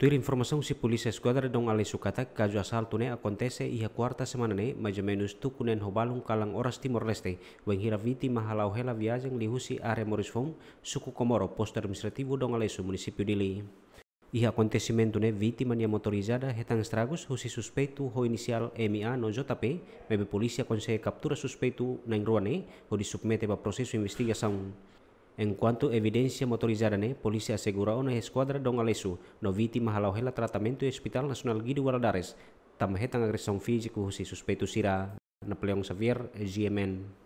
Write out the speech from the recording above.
Tuir informasi si polisi esquadra dong alai sukata kaju asal ne akontese iha kuarta semana ne, maja menus tukunen hobalung kalang oras Timor-Leste, weng hira viti mahalau hela viajeng lihusi are Morisfong, suku komoro poster administrativo dong Aleso, dili de Li. E acontecimento ne viti mania motorizada hetang stragus husi suspeitu ho inisial MIA no JP, mebe polisi consegue kaptura suspeitu na ruane ho disubmete ba prosesu investigasaun. En cuanto evidencia motorizada, polícia assegurou na esquadra Dom Alesso, no vítima halau hela tratamento em Hospital Nacional Guido Valadares, também agressão física, se suspeito será Napoleão Xavier, GMN.